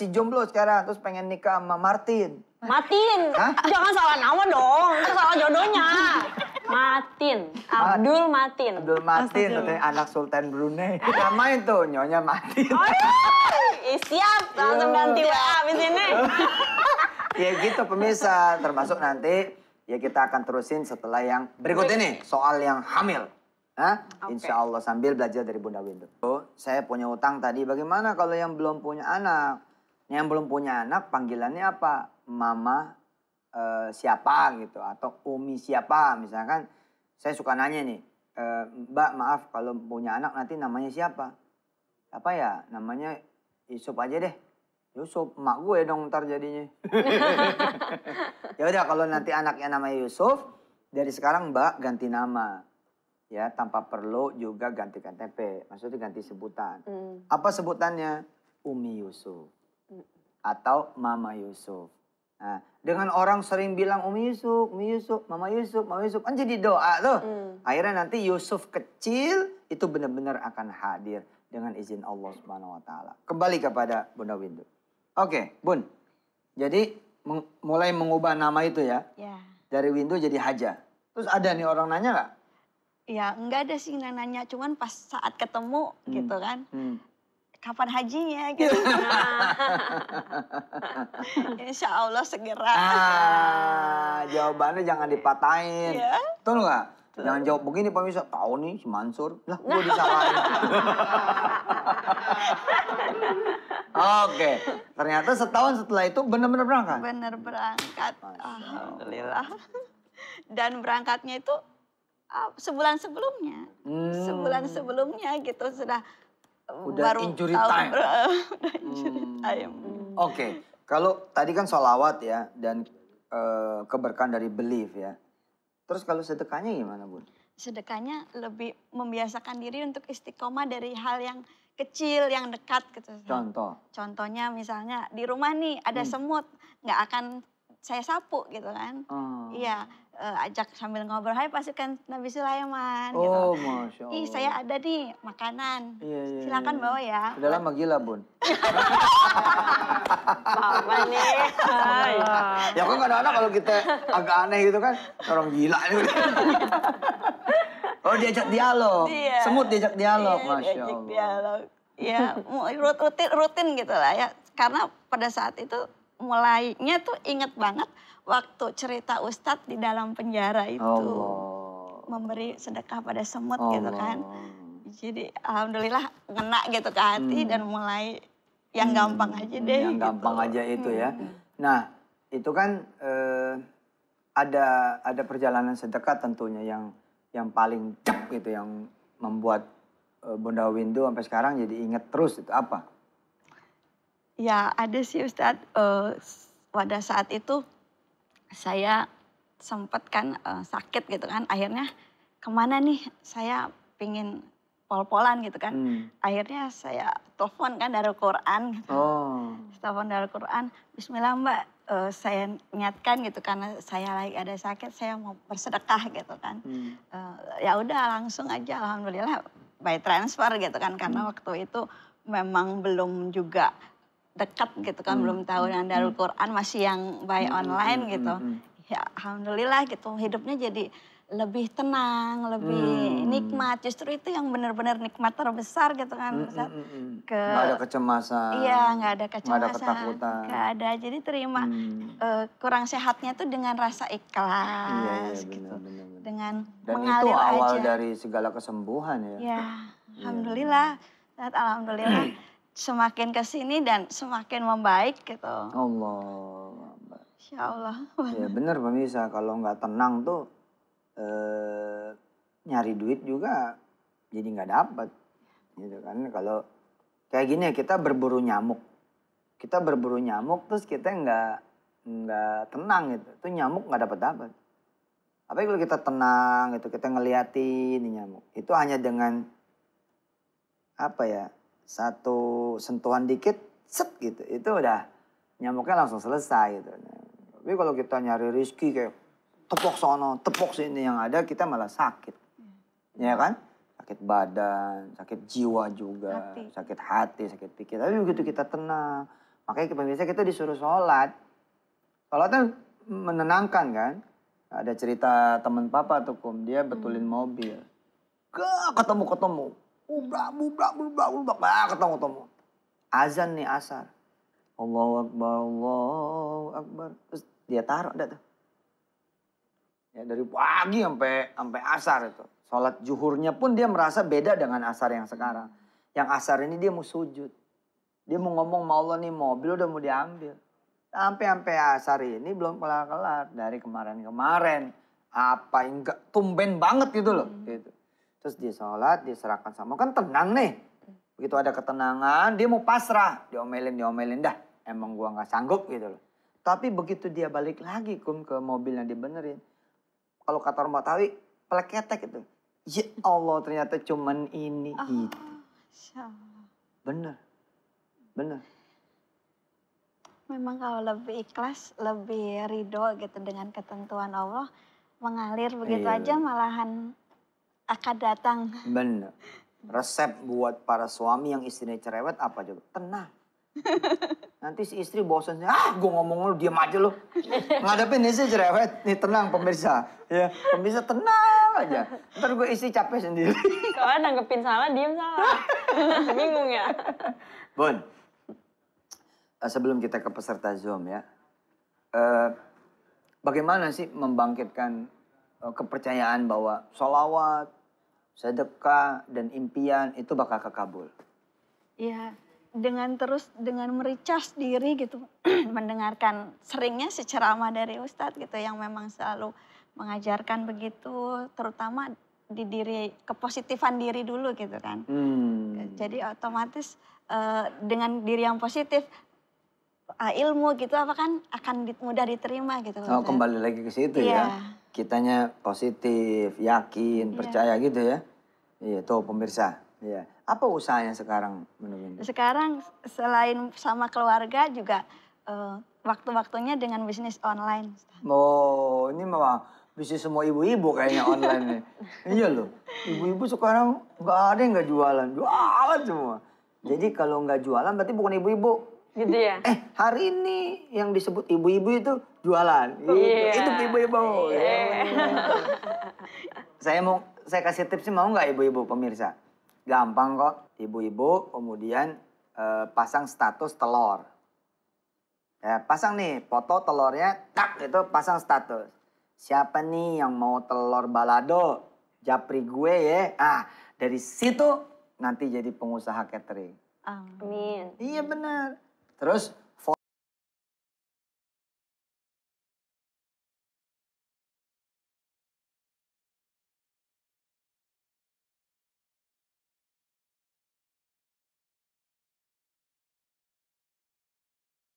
masih jomblo sekarang, terus pengen nikah sama Martin. Martin, Hah? jangan salah nama dong, itu salah jodohnya. Martin, Abdul Martin. Abdul Martin, katanya anak Sultan Brunei. Namain tuh, nyonya Martin. Oh, iya. siap, langsung ganti WA abis ini. ya gitu pemirsa, termasuk nanti ya kita akan terusin setelah yang berikut ini, soal yang hamil. Hah? Okay. Insya Allah sambil belajar dari Bunda Windu. Oh, saya punya utang tadi, bagaimana kalau yang belum punya anak? yang belum punya anak panggilannya apa? Mama e, siapa gitu atau Umi siapa misalkan. Saya suka nanya nih, e, Mbak maaf kalau punya anak nanti namanya siapa? Apa ya namanya Yusuf aja deh. Yusuf, emak gue dong ntar jadinya. ya udah kalau nanti anaknya namanya Yusuf, dari sekarang Mbak ganti nama. Ya, tanpa perlu juga ganti KTP, maksudnya ganti sebutan. Hmm. Apa sebutannya? Umi Yusuf atau Mama Yusuf. Nah, dengan orang sering bilang Umi Yusuf, Umi Yusuf, Mama Yusuf, Mama Yusuf, kan jadi doa tuh. Hmm. Akhirnya nanti Yusuf kecil itu benar-benar akan hadir dengan izin Allah Subhanahu wa taala. Kembali kepada Bunda Windu. Oke, Bun. Jadi meng mulai mengubah nama itu ya. Ya. Dari Windu jadi Haja. Terus ada nih orang nanya nggak? Ya enggak ada sih nanya, cuman pas saat ketemu hmm. gitu kan. Hmm kapan hajinya gitu. Insya Allah segera. Ah, jawabannya jangan dipatahin. Iya. Betul nggak? Jangan jawab begini Pak pemirsa, tahu nih si Mansur, lah gue disalahin. Oke, ternyata setahun setelah itu benar-benar berangkat? Benar berangkat, Alhamdulillah. Dan berangkatnya itu ah, sebulan sebelumnya. Hmm. Sebulan sebelumnya gitu, sudah udah baru injury tahu, time. hmm. Oke, okay. kalau tadi kan sholawat ya dan e, keberkahan dari belief ya. Terus kalau sedekahnya gimana bu? Sedekahnya lebih membiasakan diri untuk istiqomah dari hal yang kecil yang dekat gitu. Contoh. Contohnya misalnya di rumah nih ada hmm. semut, nggak akan saya sapu gitu kan. Oh. Iya. Oh uh, ajak sambil ngobrol, hai pasti kan Nabi Sulaiman. Gitu. Oh, gitu. Masya Allah. Ih, saya ada nih makanan. Iya, iya, iya, Silakan iya. bawa ya. Sudah lama gila, Bun. Bawa nih. ya kok kadang anak kalau kita agak aneh gitu kan, orang gila. Gitu. oh, diajak dialog. Iya. Semut diajak dialog, iya, Masya diajak dialog. Ya, rutin, rutin gitu lah ya. Karena pada saat itu mulainya tuh inget banget waktu cerita Ustadz di dalam penjara itu. Oh. Memberi sedekah pada semut oh. gitu kan. Jadi alhamdulillah ngena gitu ke kan. hati hmm. dan mulai yang hmm. gampang aja deh. Yang gitu. gampang aja itu ya. hmm. ya. Nah itu kan eh, ada ada perjalanan sedekah tentunya yang yang paling cep gitu yang membuat eh, Bunda Windu sampai sekarang jadi inget terus itu apa? Ya ada sih Ustadz, uh, pada saat itu saya sempat kan uh, sakit gitu kan. Akhirnya kemana nih saya pingin pol-polan gitu kan. Hmm. Akhirnya saya telepon kan dari Quran gitu. Oh. Telepon dari Quran, Bismillah Mbak, uh, saya niatkan gitu karena saya lagi ada sakit, saya mau bersedekah gitu kan. Hmm. Uh, ya udah langsung aja Alhamdulillah by transfer gitu kan. Karena hmm. waktu itu memang belum juga dekat gitu kan hmm. belum tahu yang Darul hmm. Quran masih yang by hmm, hmm, online hmm. gitu. Ya alhamdulillah gitu hidupnya jadi lebih tenang, lebih hmm. nikmat. Justru itu yang benar-benar nikmat terbesar gitu kan. Hmm, hmm, hmm. Ke, gak ada kecemasan. Iya, nggak ada kecemasan. Gak ada ketakutan. Gak ada. Jadi terima hmm. uh, kurang sehatnya tuh dengan rasa ikhlas iya, iya, gitu. benar, gitu. Benar, benar. Dengan Dan mengalir itu awal aja. dari segala kesembuhan ya. Ya, alhamdulillah. Alhamdulillah. semakin kesini dan semakin membaik gitu. Allah. Insya Allah. Ya benar pemirsa kalau nggak tenang tuh eh, nyari duit juga jadi nggak dapat gitu kan kalau kayak gini ya, kita berburu nyamuk kita berburu nyamuk terus kita nggak nggak tenang gitu tuh nyamuk nggak dapat dapat Apa ya kalau kita tenang gitu kita ngeliatin nyamuk itu hanya dengan apa ya satu sentuhan dikit, set gitu. Itu udah nyamuknya langsung selesai gitu. Tapi kalau kita nyari rizki kayak tepok sono, tepok sini yang ada kita malah sakit. Hmm. Ya kan? Sakit badan, sakit jiwa juga, hati. sakit hati, sakit pikir. Tapi begitu kita tenang, makanya pemirsa kita disuruh sholat. Sholat kan menenangkan kan. Ada cerita teman papa tuh, Kum. Dia betulin hmm. mobil, ke, Ketemu-ketemu. Ubrak, ubrak, ubrak, ubrak. Bah, ketemu, ketemu. Azan nih asar. Allahu Akbar, Allahu Akbar. Terus dia taruh, dah tuh. Ya, dari pagi sampai sampai asar itu. Sholat juhurnya pun dia merasa beda dengan asar yang sekarang. Yang asar ini dia mau sujud. Dia mau ngomong sama Allah nih mobil udah mau diambil. Sampai-sampai asar ini belum kelar-kelar dari kemarin-kemarin. Apa enggak tumben banget gitu loh. Hmm. Gitu. Terus dia sholat, dia serahkan sama. Kan tenang nih. Begitu ada ketenangan, dia mau pasrah. Diomelin, diomelin. Dah, emang gua gak sanggup gitu loh. Tapi begitu dia balik lagi kum ke mobil mobilnya dibenerin. Kalau kata orang Batawi, peleketek itu. Ya Allah ternyata cuman ini oh, gitu. Bener. Bener. Memang kalau lebih ikhlas, lebih ridho gitu dengan ketentuan Allah. Mengalir begitu iya. aja malahan akan datang. Benar. Resep buat para suami yang istrinya cerewet apa coba? Tenang. Nanti si istri bosan, ah gue ngomong lu diam aja lu. Ngadepin istri cerewet, nih tenang pemirsa. Ya, pemirsa tenang aja. Ntar gue istri capek sendiri. Kalau nanggepin salah, diam salah. Bingung ya. Bun, eh, sebelum kita ke peserta Zoom ya. Eh, bagaimana sih membangkitkan eh, kepercayaan bahwa sholawat, sedekah dan impian itu bakal kekabul. Iya, dengan terus dengan mericas diri gitu, mendengarkan seringnya secerama dari Ustadz gitu yang memang selalu mengajarkan begitu, terutama di diri kepositifan diri dulu gitu kan. Hmm. Jadi otomatis eh, dengan diri yang positif ilmu gitu apa kan akan mudah diterima gitu. Oh, kembali lagi ke situ ya. ya. Kitanya positif, yakin, iya. percaya gitu ya. Iya, tuh pemirsa. Iya. Apa usahanya sekarang menurut Sekarang selain sama keluarga juga uh, waktu-waktunya dengan bisnis online. Oh, ini mah bisnis semua ibu-ibu kayaknya online nih. iya loh, ibu-ibu sekarang nggak ada yang nggak jualan, jualan semua. Jadi kalau nggak jualan berarti bukan ibu-ibu. Gitu ya? Eh, hari ini yang disebut ibu-ibu itu jualan. Iya. iya. Itu ibu-ibu. Iya. Saya mau saya kasih tips sih mau nggak ibu-ibu pemirsa? Gampang kok, ibu-ibu kemudian e, pasang status telur. Ya, pasang nih foto telurnya, tak itu pasang status. Siapa nih yang mau telur balado? Japri gue ya. Ah, dari situ nanti jadi pengusaha catering. Amin. Iya benar. Terus